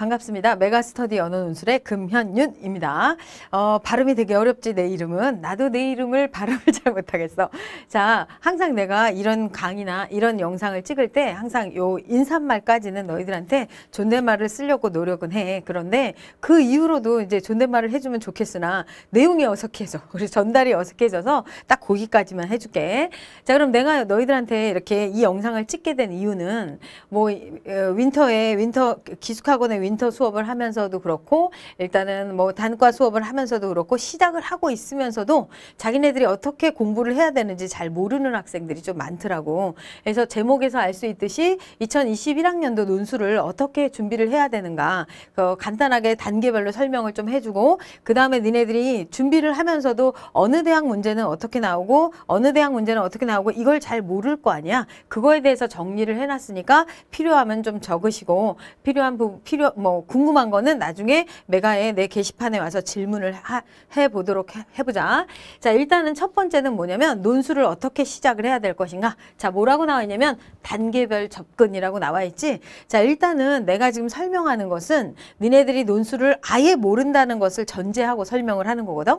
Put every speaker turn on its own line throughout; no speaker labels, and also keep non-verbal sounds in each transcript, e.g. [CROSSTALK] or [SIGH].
반갑습니다. 메가스터디 언어논술의 금현윤입니다. 어, 발음이 되게 어렵지 내 이름은 나도 내 이름을 [LAUGHS] 발음을 잘 못하겠어. 자, 항상 내가 이런 강의나 이런 영상을 찍을 때 항상 요 인사말까지는 너희들한테 존댓말을 쓰려고 노력은 해. 그런데 그 이후로도 이제 존댓말을 해주면 좋겠으나 내용이 어색해져. [LAUGHS] 우리 전달이 어색해져서 딱 거기까지만 해줄게. 자, 그럼 내가 너희들한테 이렇게 이 영상을 찍게 된 이유는 뭐 어, 윈터에 윈터 기숙학원의 윈터 윈터 수업을 하면서도 그렇고 일단은 뭐 단과 수업을 하면서도 그렇고 시작을 하고 있으면서도 자기네들이 어떻게 공부를 해야 되는지 잘 모르는 학생들이 좀 많더라고. 그래서 제목에서 알 수 있듯이 2021학년도 논술을 어떻게 준비를 해야 되는가 그 간단하게 단계별로 설명을 좀 해주고 그 다음에 니네들이 준비를 하면서도 어느 대학 문제는 어떻게 나오고 어느 대학 문제는 어떻게 나오고 이걸 잘 모를 거 아니야. 그거에 대해서 정리를 해놨으니까 필요하면 좀 적으시고 필요한 부, 필요 뭐 궁금한 거는 나중에 메가의 내 게시판에 와서 질문을 하, 해보도록 해, 해보자. 자, 일단은 첫 번째는 뭐냐면 논술을 어떻게 시작을 해야 될 것인가. 자, 뭐라고 나와 있냐면 단계별 접근이라고 나와 있지. 자, 일단은 내가 지금 설명하는 것은 니네들이 논술을 아예 모른다는 것을 전제하고 설명을 하는 거거든.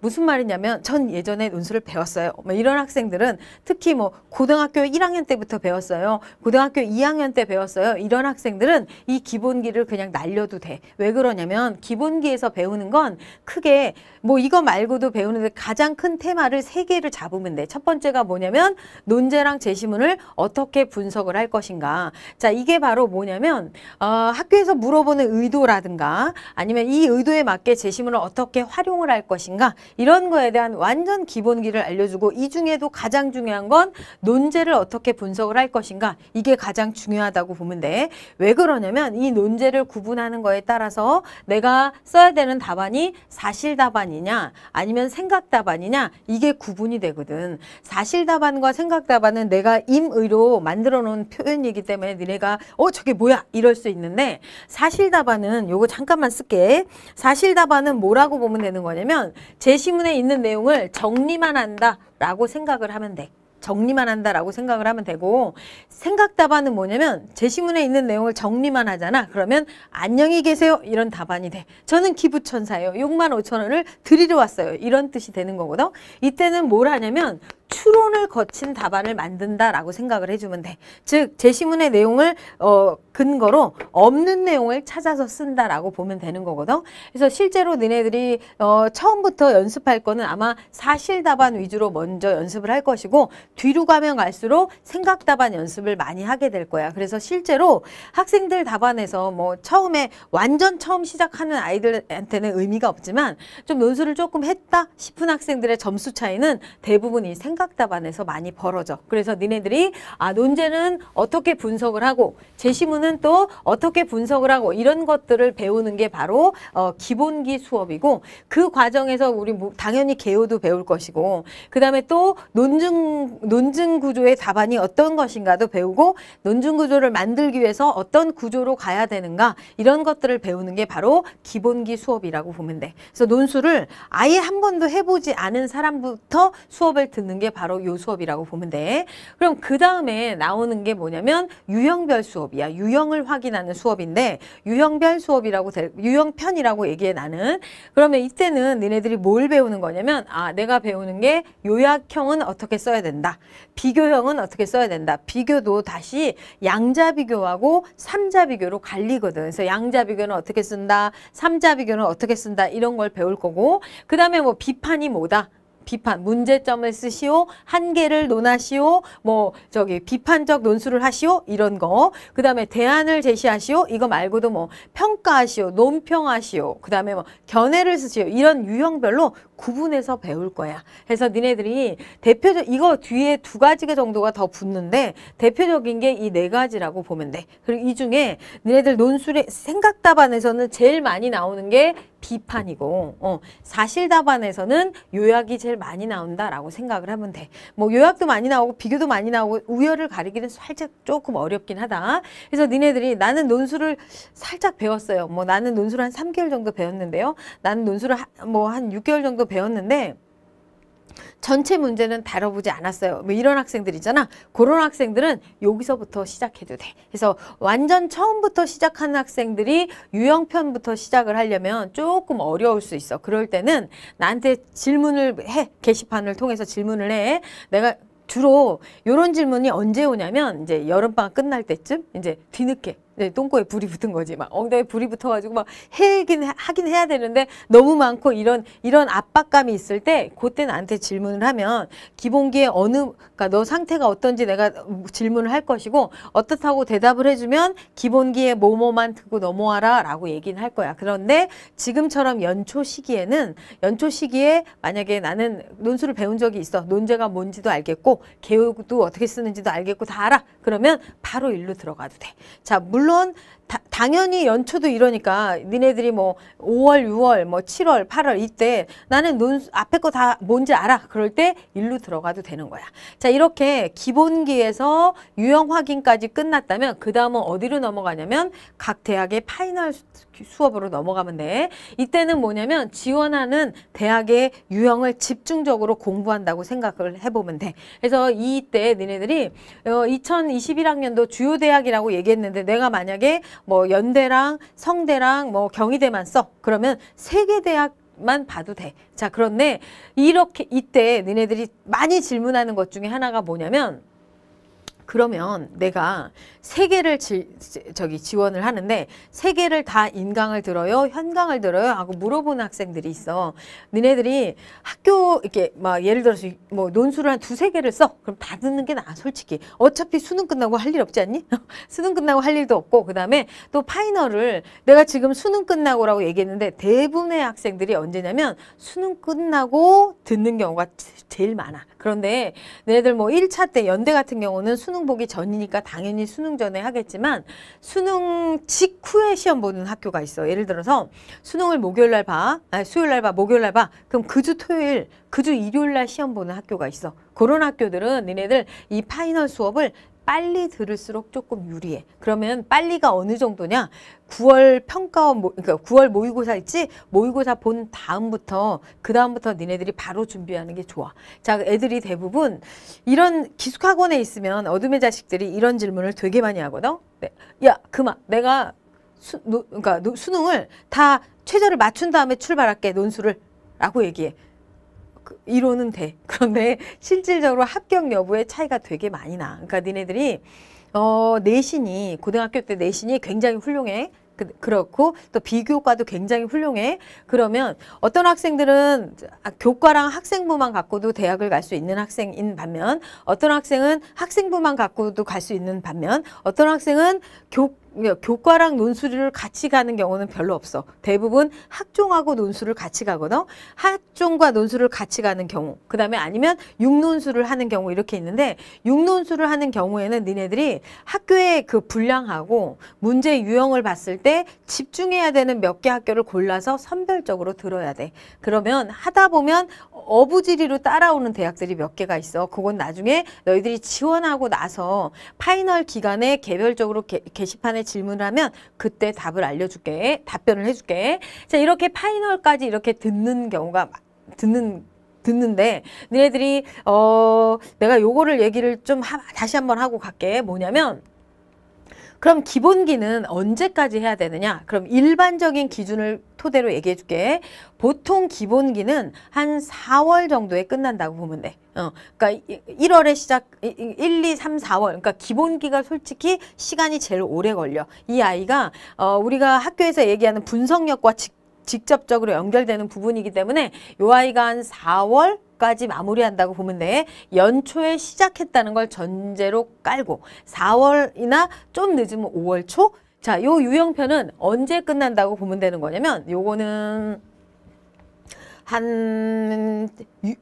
무슨 말이냐면 전 예전에 논술을 배웠어요. 뭐 이런 학생들은 특히 뭐 고등학교 1학년 때부터 배웠어요. 고등학교 2학년 때 배웠어요. 이런 학생들은 이 기본기를 그냥 그냥 날려도 돼. 왜 그러냐면 기본기에서 배우는 건 크게 뭐 이거 말고도 배우는데 가장 큰 테마를 세 개를 잡으면 돼. 첫 번째가 뭐냐면 논제랑 제시문을 어떻게 분석을 할 것인가. 자, 이게 바로 뭐냐면 어, 학교에서 물어보는 의도라든가 아니면 이 의도에 맞게 제시문을 어떻게 활용을 할 것인가 이런 거에 대한 완전 기본기를 알려주고 이 중에도 가장 중요한 건 논제를 어떻게 분석을 할 것인가 이게 가장 중요하다고 보면 돼. 왜 그러냐면 이 논제를 구분하는 거에 따라서 내가 써야 되는 답안이 사실 답안이냐 아니면 생각 답안이냐 이게 구분이 되거든. 사실 답안과 생각 답안은 내가 임의로 만들어 놓은 표현이기 때문에 니네가 어 저게 뭐야 이럴 수 있는데 사실 답안은 요거 잠깐만 쓸게. 사실 답안은 뭐라고 보면 되는 거냐면 제시문에 있는 내용을 정리만 한다 라고 생각을 하면 돼. 정리만 한다라고 생각을 하면 되고 생각 답안은 뭐냐면 제시문에 있는 내용을 정리만 하잖아. 그러면 안녕히 계세요. 이런 답안이 돼. 저는 기부천사예요. 6만 5천 원을 드리러 왔어요. 이런 뜻이 되는 거거든. 이때는 뭘 하냐면 추론을 거친 답안을 만든다라고 생각을 해주면 돼. 즉 제시문의 내용을 어, 근거로 없는 내용을 찾아서 쓴다라고 보면 되는 거거든. 그래서 실제로 너네들이 어, 처음부터 연습할 거는 아마 사실 답안 위주로 먼저 연습을 할 것이고 뒤로 가면 갈수록 생각 답안 연습을 많이 하게 될 거야. 그래서 실제로 학생들 답안에서 뭐 처음에 완전 처음 시작하는 아이들한테는 의미가 없지만 좀 논술을 조금 했다 싶은 학생들의 점수 차이는 대부분 이 생각 삼각답안에서 많이 벌어져. 그래서 니네들이 아 논제는 어떻게 분석을 하고 제시문은 또 어떻게 분석을 하고 이런 것들을 배우는 게 바로 어, 기본기 수업이고 그 과정에서 우리 뭐 당연히 개요도 배울 것이고 그 다음에 또 논증 논증 구조의 답안이 어떤 것인가도 배우고 논증 구조를 만들기 위해서 어떤 구조로 가야 되는가 이런 것들을 배우는 게 바로 기본기 수업이라고 보면 돼. 그래서 논술을 아예 한 번도 해보지 않은 사람부터 수업을 듣는 게 바로 요 수업이라고 보면 돼. 그럼 그 다음에 나오는 게 뭐냐면 유형별 수업이야. 유형을 확인하는 수업인데 유형별 수업이라고 될, 유형편이라고 얘기해 나는. 그러면 이때는 니네들이 뭘 배우는 거냐면 아 내가 배우는 게 요약형은 어떻게 써야 된다. 비교형은 어떻게 써야 된다. 비교도 다시 양자 비교하고 삼자 비교로 갈리거든. 그래서 양자 비교는 어떻게 쓴다. 삼자 비교는 어떻게 쓴다. 이런 걸 배울 거고 그 다음에 뭐 비판이 뭐다. 비판, 문제점을 쓰시오, 한계를 논하시오, 뭐 저기 비판적 논술을 하시오 이런 거. 그다음에 대안을 제시하시오. 이거 말고도 뭐 평가하시오, 논평하시오. 그다음에 뭐 견해를 쓰시오. 이런 유형별로 구분해서 배울 거야. 그래서 니네들이 대표적 이거 뒤에 두가지 정도가 더 붙는데 대표적인 게 이 네 가지라고 보면 돼. 그리고 이 중에 니네들 논술의 생각 답안에서는 제일 많이 나오는 게 비판이고 어, 사실 답안에서는 요약이 제일 많이 나온다라고 생각을 하면 돼. 뭐 요약도 많이 나오고 비교도 많이 나오고 우열을 가리기는 살짝 조금 어렵긴 하다. 그래서 니네들이 나는 논술을 살짝 배웠어요. 뭐 나는 논술 한 삼개월 정도 배웠는데요. 나는 논술을 뭐한 육개월 정도 배웠는데 배웠는데 전체 문제는 다뤄보지 않았어요. 뭐 이런 학생들 있잖아. 그런 학생들은 여기서부터 시작해도 돼. 그래서 완전 처음부터 시작하는 학생들이 유형편부터 시작을 하려면 조금 어려울 수 있어. 그럴 때는 나한테 질문을 해. 게시판을 통해서 질문을 해. 내가 주로 이런 질문이 언제 오냐면 이제 여름방학 끝날 때쯤 이제 뒤늦게 네, 똥꼬에 불이 붙은 거지. 막 엉덩이에 불이 붙어가지고 막 해긴 하긴 해야 되는데 너무 많고 이런 이런 압박감이 있을 때 그때 나한테 질문을 하면 기본기에 어느 그러니까 너 상태가 어떤지 내가 질문을 할 것이고 어떻다고 대답을 해주면 기본기에 뭐뭐만 듣고 넘어와라라고 얘기는 할 거야. 그런데 지금처럼 연초 시기에는 연초 시기에 만약에 나는 논술을 배운 적이 있어 논제가 뭔지도 알겠고 개요도 어떻게 쓰는지도 알겠고 다 알아. 그러면 바로 일로 들어가도 돼. 자 물. 물론 다, 당연히 연초도 이러니까 니네들이 뭐 5월, 6월, 뭐 7월, 8월 이때 나는 눈 앞에 거 다 뭔지 알아. 그럴 때 일로 들어가도 되는 거야. 자, 이렇게 기본기에서 유형 확인까지 끝났다면 그 다음은 어디로 넘어가냐면 각 대학의 파이널 수업으로 넘어가면 돼. 이때는 뭐냐면 지원하는 대학의 유형을 집중적으로 공부한다고 생각을 해보면 돼. 그래서 이때 니네들이 2021학년도 어, 주요 대학이라고 얘기했는데 내가 만약에 뭐 연대랑 성대랑 뭐 경희대만 써. 그러면 세개 대학 만 봐도 돼. 자, 그런데 이렇게 이때 너네들이 많이 질문하는 것 중에 하나가 뭐냐면 그러면 내가 세 개를 지, 저기 지원을 하는데 세 개를 다 인강을 들어요, 현강을 들어요 하고 물어보는 학생들이 있어. 너네들이 학교 이렇게 막 예를 들어서 뭐 논술을 한 두세 개를 써. 그럼 다 듣는 게 나아, 솔직히. 어차피 수능 끝나고 할 일 없지 않니? [LAUGHS] 수능 끝나고 할 일도 없고 그다음에 또 파이널을 내가 지금 수능 끝나고라고 얘기했는데 대부분의 학생들이 언제냐면 수능 끝나고 듣는 경우가 제일 많아. 그런데 너네들 뭐 1차 때 연대 같은 경우는 수능 수능 보기 전이니까 당연히 수능 전에 하겠지만 수능 직후에 시험 보는 학교가 있어. 예를 들어서 수능을 목요일 날 봐, 아니, 수요일 날 봐, 목요일 날 봐. 그럼 그 주 토요일, 그 주 일요일 날 시험 보는 학교가 있어. 그런 학교들은 니네들 이 파이널 수업을 빨리 들을수록 조금 유리해. 그러면 빨리가 어느 정도냐? 9월 평가원, 모, 그러니까 9월 모의고사있지 모의고사 본 다음부터 그 다음부터 니네들이 바로 준비하는 게 좋아. 자, 애들이 대부분 이런 기숙학원에 있으면 어둠의 자식들이 이런 질문을 되게 많이 하거든. 네. 야, 그만. 내가 수, 노, 그러니까 노, 수능을 다 최저를 맞춘 다음에 출발할게 논술을 라고 얘기해. 그 이론은 돼. [LAUGHS] 그런데 실질적으로 합격 여부의 차이가 되게 많이 나. 그러니까 니네들이 어, 내신이 고등학교 때 내신이 굉장히 훌륭해. 그, 그렇고 또 비교과도 굉장히 훌륭해. 그러면 어떤 학생들은 아, 교과랑 학생부만 갖고도 대학을 갈 수 있는 학생인 반면 어떤 학생은 학생부만 갖고도 갈 수 있는 반면 어떤 학생은 교 예, 교과랑 논술을 같이 가는 경우는 별로 없어. 대부분 학종하고 논술을 같이 가거나 학종과 논술을 같이 가는 경우 그 다음에 아니면 육논술을 하는 경우 이렇게 있는데 육논술을 하는 경우에는 니네들이 학교의 그 분량하고 문제 유형을 봤을 때 집중해야 되는 몇 개 학교를 골라서 선별적으로 들어야 돼. 그러면 하다 보면 어부지리로 따라오는 대학들이 몇 개가 있어. 그건 나중에 너희들이 지원하고 나서 파이널 기간에 개별적으로 게, 게시판에 질문을 하면 그때 답을 알려줄게. 답변을 해줄게. 자, 이렇게 파이널까지 이렇게 듣는 경우가 듣는 듣는데 너네들이 어 내가 요거를 얘기를 좀 하, 다시 한번 하고 갈게 뭐냐면 그럼 기본기는 언제까지 해야 되느냐? 그럼 일반적인 기준을 토대로 얘기해 줄게. 보통 기본기는 한 4월 정도에 끝난다고 보면 돼. 어, 그러니까 1월에 시작 1, 2, 3, 4월 그러니까 기본기가 솔직히 시간이 제일 오래 걸려. 이 아이가 어, 우리가 학교에서 얘기하는 분석력과 직, 직접적으로 연결되는 부분이기 때문에 요 아이가 한 4월 까지 마무리한다고 보면 돼. 연초에 시작했다는 걸 전제로 깔고 4월이나 좀 늦으면 5월 초. 자, 요유형표는 언제 끝난다고 보면 되는 거냐면 요거는 한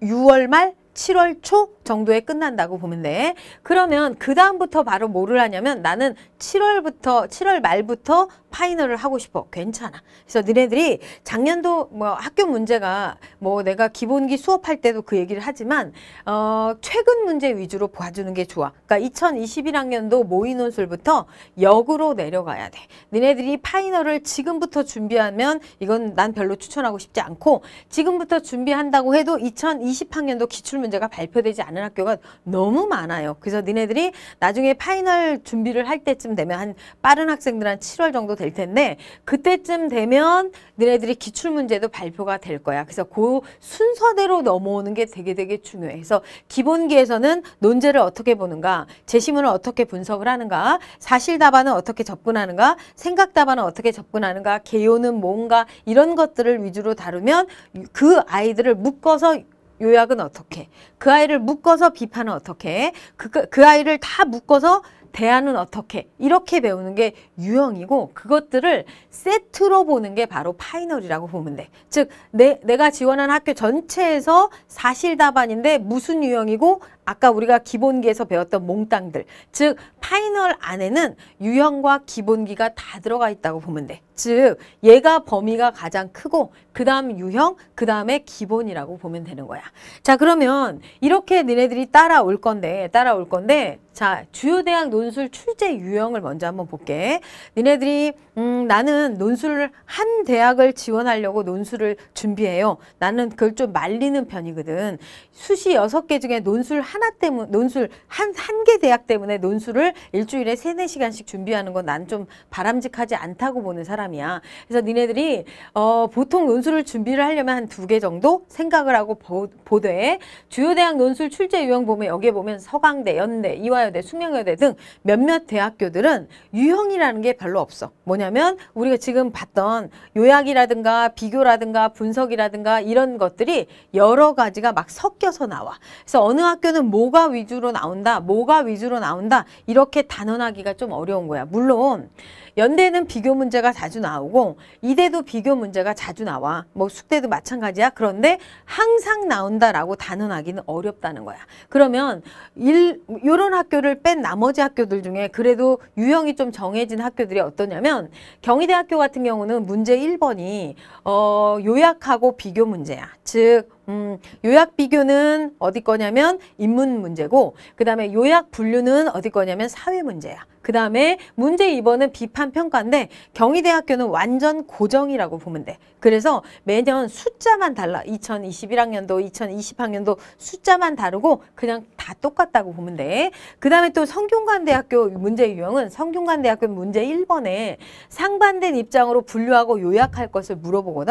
6월 말 7월 초 정도에 끝난다고 보면 돼. 그러면 그 다음부터 바로 뭐를 하냐면 나는 7월부터 7월 말부터 파이널을 하고 싶어. 괜찮아. 그래서 너네들이 작년도 뭐 학교 문제가 뭐 내가 기본기 수업할 때도 그 얘기를 하지만 어 최근 문제 위주로 봐주는 게 좋아. 그러니까 2021학년도 모의 논술부터 역으로 내려가야 돼. 너네들이 파이널을 지금부터 준비하면 이건 난 별로 추천하고 싶지 않고 지금부터 준비한다고 해도 2020학년도 기출 문제가 발표되지 않 않은 학교가 너무 많아요. 그래서 니네들이 나중에 파이널 준비를 할 때쯤 되면 한 빠른 학생들 한 7월 정도 될 텐데 그때쯤 되면 니네들이 기출 문제도 발표가 될 거야. 그래서 그 순서대로 넘어오는 게 되게 되게 중요해. 그래서 기본기에서는 논제를 어떻게 보는가, 제시문을 어떻게 분석을 하는가, 사실 답안은 어떻게 접근하는가, 생각 답안은 어떻게 접근하는가, 개요는 뭔가 이런 것들을 위주로 다루면 그 아이들을 묶어서 요약은 어떻게 그 아이를 묶어서 비판은 어떻게 그, 그, 그 아이를 다 묶어서 대안은 어떻게 이렇게 배우는 게 유형이고 그것들을 세트로 보는 게 바로 파이널이라고 보면 돼. 즉 내, 내가 지원한 학교 전체에서 사실답안인데 무슨 유형이고 아까 우리가 기본기에서 배웠던 몽땅들 즉 파이널 안에는 유형과 기본기가 다 들어가 있다고 보면 돼. 즉 얘가 범위가 가장 크고 그 다음 유형 그 다음에 기본이라고 보면 되는 거야. 자 그러면 이렇게 니네들이 따라올 건데 따라올 건데 자 주요 대학 논술 출제 유형을 먼저 한번 볼게. 니네들이 음 나는 논술을 한 대학을 지원하려고 논술을 준비해요. 나는 그걸 좀 말리는 편이거든. 수시 여섯 개 중에 논술 하나 때문에 논술 한 한 개 대학 때문에 논술을 일주일에 세네 시간씩 준비하는 건 난 좀 바람직하지 않다고 보는 사람이야. 그래서 니네들이 어 보통 논술을 준비를 하려면 한 두 개 정도 생각을 하고 보, 보되 주요 대학 논술 출제 유형 보면 여기에 보면 서강대, 연대, 이화여대, 숙명여대 등 몇몇 대학교들은 유형이라는 게 별로 없어. 뭐냐면 우리가 지금 봤던 요약이라든가 비교라든가 분석이라든가 이런 것들이 여러 가지가 막 섞여서 나와. 그래서 어느 학교는 여기서 뭐가 위주로 나온다, 뭐가 위주로 나온다 이렇게 단언하기가 좀 어려운 거야. 물론 연대는 비교 문제가 자주 나오고 이대도 비교 문제가 자주 나와. 뭐 숙대도 마찬가지야. 그런데 항상 나온다라고 단언하기는 어렵다는 거야. 그러면 일, 요런 학교를 뺀 나머지 학교들 중에 그래도 유형이 좀 정해진 학교들이 어떠냐면 경희대학교 같은 경우는 문제 1번이 어, 요약하고 비교 문제야. 즉 음, 요약 비교는 어디 거냐면 인문 문제고 그 다음에 요약 분류는 어디 거냐면 사회 문제야. 그 다음에 문제 2번은 비판 평가인데 경희대학교는 완전 고정이라고 보면 돼. 그래서 매년 숫자만 달라. 2021학년도, 2020학년도 숫자만 다르고 그냥 다 똑같다고 보면 돼. 그 다음에 또 성균관대학교 문제 유형은 성균관대학교 문제 1번에 상반된 입장으로 분류하고 요약할 것을 물어보거든.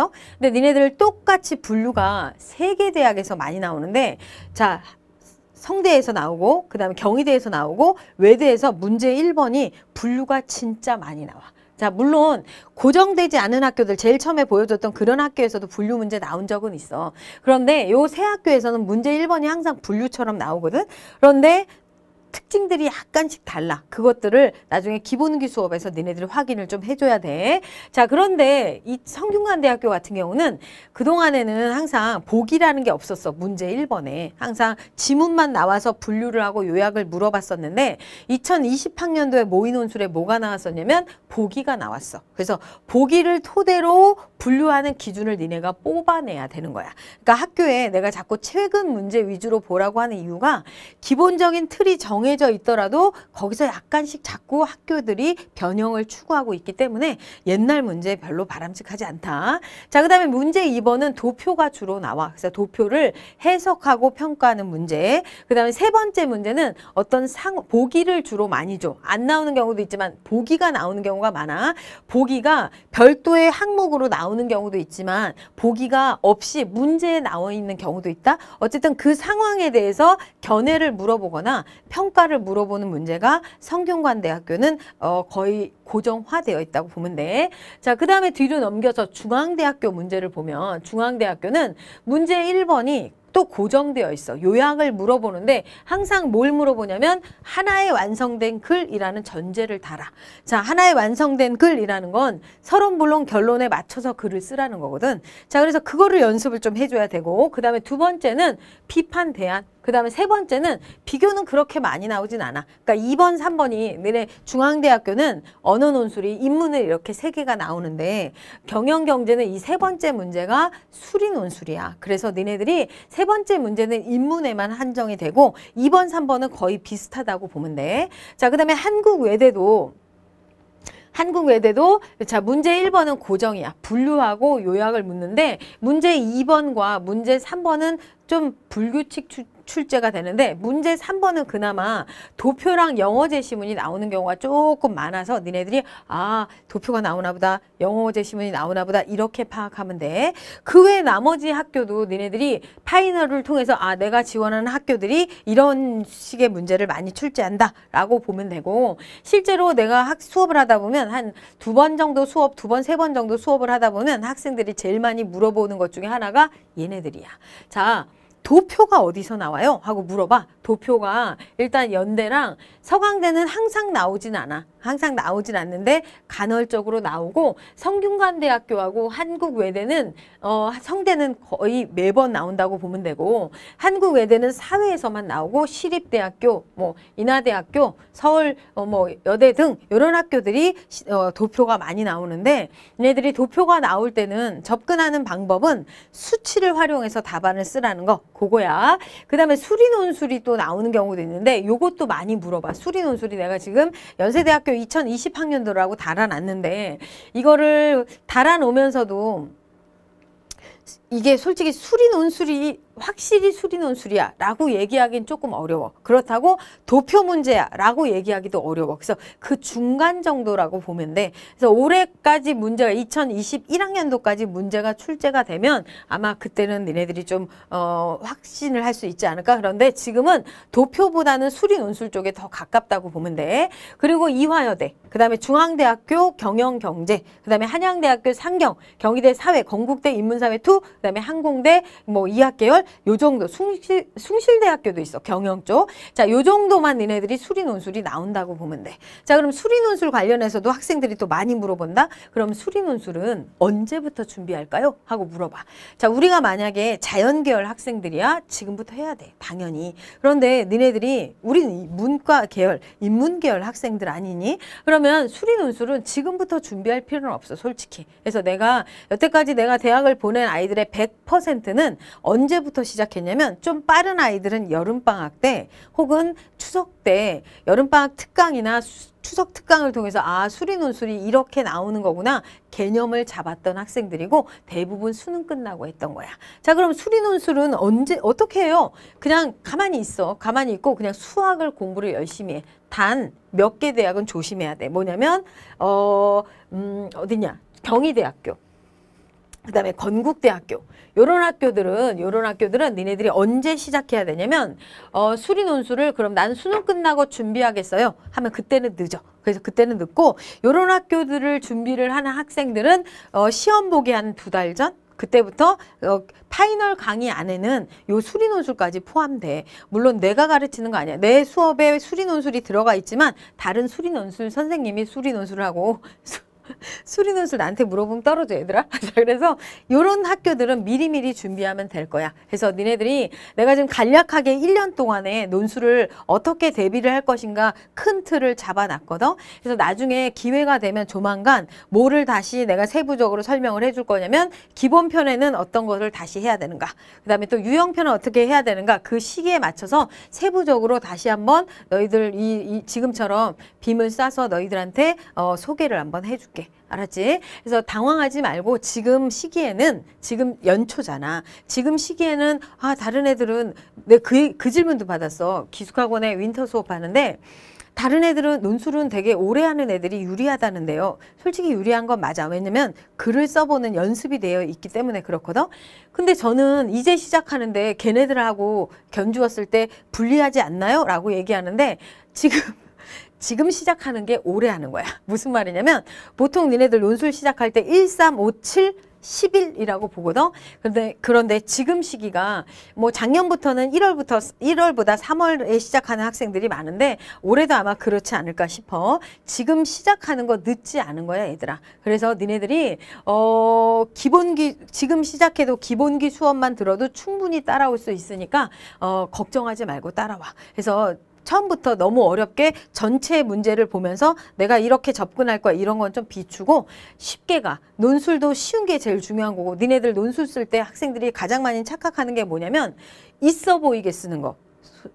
근데 니네들 똑같이 분류가 세 개 대학에서 많이 나오는데 자 성대에서 나오고 그 다음에 경희대에서 나오고 외대에서 문제 1번이 분류가 진짜 많이 나와. 자 물론 고정되지 않은 학교들 제일 처음에 보여줬던 그런 학교에서도 분류 문제 나온 적은 있어. 그런데 요 새 학교에서는 문제 1번이 항상 분류처럼 나오거든. 그런데 특징들이 약간씩 달라. 그것들을 나중에 기본기 수업에서 니네들이 확인을 좀 해줘야 돼. 자, 그런데 이 성균관대학교 같은 경우는 그동안에는 항상 보기라는 게 없었어. 문제 1번에. 항상 지문만 나와서 분류를 하고 요약을 물어봤었는데 2020학년도에 모의논술에 뭐가 나왔었냐면 보기가 나왔어. 그래서 보기를 토대로 분류하는 기준을 니네가 뽑아내야 되는 거야. 그러니까 학교에 내가 자꾸 최근 문제 위주로 보라고 하는 이유가 기본적인 틀이 정 정해져 있더라도 거기서 약간씩 자꾸 학교들이 변형을 추구하고 있기 때문에 옛날 문제 별로 바람직하지 않다. 자, 그 다음에 문제 2번은 도표가 주로 나와. 그래서 도표를 해석하고 평가하는 문제. 그 다음에 세 번째 문제는 어떤 상, 보기를 주로 많이 줘. 안 나오는 경우도 있지만 보기가 나오는 경우가 많아. 보기가 별도의 항목으로 나오는 경우도 있지만 보기가 없이 문제에 나와 있는 경우도 있다. 어쨌든 그 상황에 대해서 견해를 물어보거나 평 평가를 물어보는 문제가 성균관대학교는 어, 거의 고정화되어 있다고 보면 돼. 자, 그 다음에 뒤로 넘겨서 중앙대학교 문제를 보면 중앙대학교는 문제 1번이 또 고정되어 있어. 요약을 물어보는데 항상 뭘 물어보냐면 하나의 완성된 글이라는 전제를 달아. 자, 하나의 완성된 글이라는 건 서론불론 결론에 맞춰서 글을 쓰라는 거거든. 자, 그래서 그거를 연습을 좀 해줘야 되고 그 다음에 두 번째는 비판 대안. 그 다음에 세 번째는 비교는 그렇게 많이 나오진 않아. 그러니까 2번, 3번이 내래 중앙대학교는 언어 논술이 인문을 이렇게 세 개가 나오는데 경영 경제는 이 세 번째 문제가 수리 논술이야. 그래서 니네들이 세 번째 문제는 인문에만 한정이 되고 2번, 3번은 거의 비슷하다고 보면 돼. 자, 그 다음에 한국 외대도 한국 외대도 자 문제 1번은 고정이야. 분류하고 요약을 묻는데 문제 2번과 문제 3번은 좀 불규칙 추, 출제가 되는데 문제 3번은 그나마 도표랑 영어 제시문이 나오는 경우가 조금 많아서 니네들이 아 도표가 나오나 보다 영어 제시문이 나오나 보다 이렇게 파악하면 돼. 그 외 나머지 학교도 니네들이 파이널을 통해서 아 내가 지원하는 학교들이 이런 식의 문제를 많이 출제한다 라고 보면 되고 실제로 내가 학 수업을 하다 보면 한 두 번 정도 수업 두 번 세 번 정도 수업을 하다 보면 학생들이 제일 많이 물어보는 것 중에 하나가 얘네들이야. 자 도표가 어디서 나와요? 하고 물어봐. 도표가 일단 연대랑 서강대는 항상 나오진 않아. 항상 나오진 않는데 간헐적으로 나오고 성균관대학교하고 한국외대는 어 성대는 거의 매번 나온다고 보면 되고 한국외대는 사회에서만 나오고 시립대학교, 뭐 인하대학교, 서울 어, 뭐 여대 등 이런 학교들이 어, 도표가 많이 나오는데 얘네들이 도표가 나올 때는 접근하는 방법은 수치를 활용해서 답안을 쓰라는 거 그거야. 그다음에 수리논술이 또 나오는 경우도 있는데 요것도 많이 물어봐. 수리논술이 내가 지금 연세대학교 2020학년도라고 달아놨는데 이거를 달아놓으면서도 이게 솔직히 술인 온술이 확실히 술인 온술이야 라고 얘기하기는 조금 어려워 그렇다고 도표 문제야 라고 얘기하기도 어려워 그래서 그 중간 정도라고 보면 돼 그래서 올해까지 문제가 2021학년도까지 문제가 출제가 되면 아마 그때는 니네들이 좀 어, 확신을 할 수 있지 않을까 그런데 지금은 도표보다는 술인 온술 쪽에 더 가깝다고 보면 돼 그리고 이화여대 그 다음에 중앙대학교 경영경제 그 다음에 한양대학교 상경 경희대 사회 건국대 인문사회 2 그다음에 항공대 뭐이학계열요 정도 숭실 숭실대학교도 있어 경영 쪽. 자, 요 정도만 니네들이 수리 논술이 나온다고 보면 돼. 자, 그럼 수리 논술 관련해서도 학생들이 또 많이 물어본다. 그럼 수리 논술은 언제부터 준비할까요? 하고 물어봐. 자, 우리가 만약에 자연계열 학생들이야 지금부터 해야 돼. 당연히. 그런데 니네들이 우리는 문과 계열, 인문 계열 학생들 아니니? 그러면 수리 논술은 지금부터 준비할 필요는 없어, 솔직히. 그래서 내가 여태까지 내가 대학을 보낸 아이들의 100%는 언제부터 시작했냐면 좀 빠른 아이들은 여름방학 때 혹은 추석 때 여름방학 특강이나 추석 특강을 통해서 아 수리 논술이 이렇게 나오는 거구나 개념을 잡았던 학생들이고 대부분 수능 끝나고 했던 거야. 자 그럼 수리 논술은 언제 어떻게 해요? 그냥 가만히 있어. 가만히 있고 그냥 수학을 공부를 열심히 해. 단 몇 개 대학은 조심해야 돼. 뭐냐면 어음 어디냐 경희대학교 그다음에 건국대학교 요런 학교들은 요런 학교들은 니네들이 언제 시작해야 되냐면 어 수리 논술을 그럼 난 수능 끝나고 준비하겠어요 하면 그때는 늦어 그래서 그때는 늦고 요런 학교들을 준비를 하는 학생들은 어 시험 보기 한 두 달 전 그때부터 어, 파이널 강의 안에는 요 수리 논술까지 포함돼. 물론 내가 가르치는 거 아니야. 내 수업에 수리 논술이 들어가 있지만 다른 수리 논술 선생님이 수리 논술을 하고 [LAUGHS] 수, 수리논술 나한테 물어보면 떨어져 얘들아. [LAUGHS] 자, 그래서 이런 학교들은 미리미리 준비하면 될 거야. 그래서 니네들이 내가 지금 간략하게 1년 동안에 논술을 어떻게 대비를 할 것인가 큰 틀을 잡아놨거든. 그래서 나중에 기회가 되면 조만간 뭐를 다시 내가 세부적으로 설명을 해줄 거냐면 기본편에는 어떤 것을 다시 해야 되는가. 그 다음에 또 유형편은 어떻게 해야 되는가. 그 시기에 맞춰서 세부적으로 다시 한번 너희들 이, 이 지금처럼 빔을 싸서 너희들한테 어, 소개를 한번 해줄게. 줄게. 알았지? 그래서 당황하지 말고 지금 시기에는 지금 연초잖아. 지금 시기에는 아 다른 애들은 내 그 그 질문도 받았어. 기숙학원에 윈터 수업 하는데 다른 애들은 논술은 되게 오래 하는 애들이 유리하다는데요. 솔직히 유리한 건 맞아. 왜냐면 글을 써보는 연습이 되어 있기 때문에 그렇거든. 근데 저는 이제 시작하는데 걔네들하고 견주었을 때 불리하지 않나요? 라고 얘기하는데 지금 지금 시작하는 게 오래 하는 거야. [LAUGHS] 무슨 말이냐면 보통 니네들 논술 시작할 때 1, 3, 5, 7, 10일이라고 보거든. 그런데 그런데 지금 시기가 뭐 작년부터는 1월부터 1월보다 3월에 시작하는 학생들이 많은데 올해도 아마 그렇지 않을까 싶어. 지금 시작하는 거 늦지 않은 거야, 얘들아. 그래서 니네들이 어 기본기 지금 시작해도 기본기 수업만 들어도 충분히 따라올 수 있으니까 어 걱정하지 말고 따라와. 그래서 처음부터 너무 어렵게 전체 문제를 보면서 내가 이렇게 접근할 거야 이런 건 좀 비추고 쉽게 가 논술도 쉬운 게 제일 중요한 거고 니네들 논술 쓸 때 학생들이 가장 많이 착각하는 게 뭐냐면 있어 보이게 쓰는 거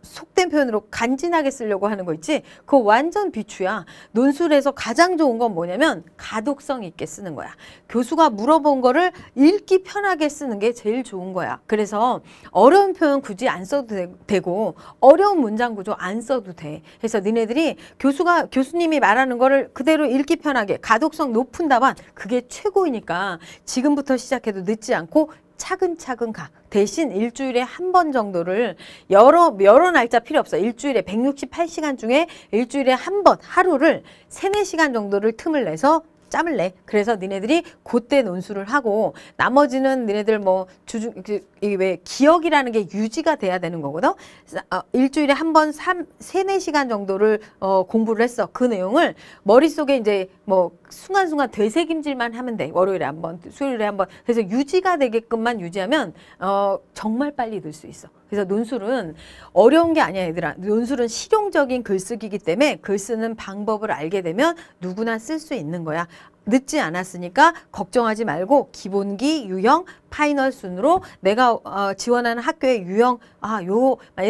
속된 표현으로 간지나게 쓰려고 하는 거 있지 그거 완전 비추야 논술에서 가장 좋은 건 뭐냐면 가독성 있게 쓰는 거야 교수가 물어본 거를 읽기 편하게 쓰는 게 제일 좋은 거야 그래서 어려운 표현 굳이 안 써도 되고 어려운 문장 구조 안 써도 돼 그래서 니네들이 교수가 교수님이 말하는 거를 그대로 읽기 편하게 가독성 높은 답안 그게 최고이니까 지금부터 시작해도 늦지 않고 차근차근 가. 대신 일주일에 한 번 정도를 여러 여러 날짜 필요 없어. 일주일에 168시간 중에 일주일에 한 번 하루를 3, 4시간 정도를 틈을 내서 짬을 내. 그래서 니네들이 그때 논술을 하고 나머지는 니네들 뭐 주중 그, 이왜 기억이라는 게 유지가 돼야 되는 거거든. 어, 일주일에 한 번 3, 4 시간 정도를 어, 공부를 했어. 그 내용을 머릿속에 이제 뭐 순간순간 되새김질만 하면 돼. 월요일에 한 번, 수요일에 한 번. 그래서 유지가 되게끔만 유지하면 어, 정말 빨리 늘 수 있어. 그래서 논술은 어려운 게 아니야 얘들아. 논술은 실용적인 글쓰기이기 때문에 글 쓰는 방법을 알게 되면 누구나 쓸 수 있는 거야. 늦지 않았으니까 걱정하지 말고 기본기, 유형, 파이널 순으로 내가 어, 지원하는 학교의 유형, 아, 요, 아,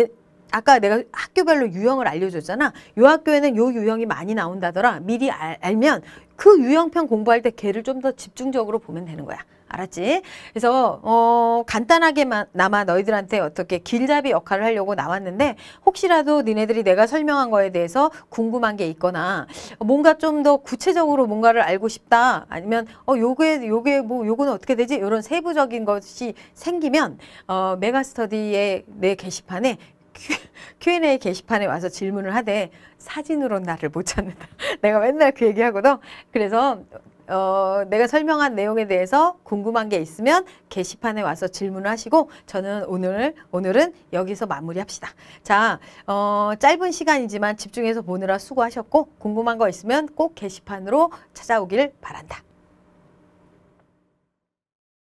아까 내가 학교별로 유형을 알려줬잖아. 요 학교에는 요 유형이 많이 나온다더라. 미리 알, 알면 그 유형편 공부할 때 걔를 좀 더 집중적으로 보면 되는 거야. 알았지? 그래서 어 간단하게만 남아 너희들한테 어떻게 길잡이 역할을 하려고 나왔는데 혹시라도 니네들이 내가 설명한 거에 대해서 궁금한 게 있거나 뭔가 좀 더 구체적으로 뭔가를 알고 싶다 아니면 어 요게 요게 뭐 요거는 어떻게 되지? 이런 세부적인 것이 생기면 어 메가스터디의 내 게시판에 Q&A 게시판에 와서 질문을 하되 사진으로 나를 못 찾는다. [LAUGHS] 내가 맨날 그 얘기하거든. 그래서 어, 내가 설명한 내용에 대해서 궁금한 게 있으면 게시판에 와서 질문을 하시고 저는 오늘 오늘은 여기서 마무리합시다. 자, 어, 짧은 시간이지만 집중해서 보느라 수고하셨고 궁금한 거 있으면 꼭 게시판으로 찾아오길 바란다.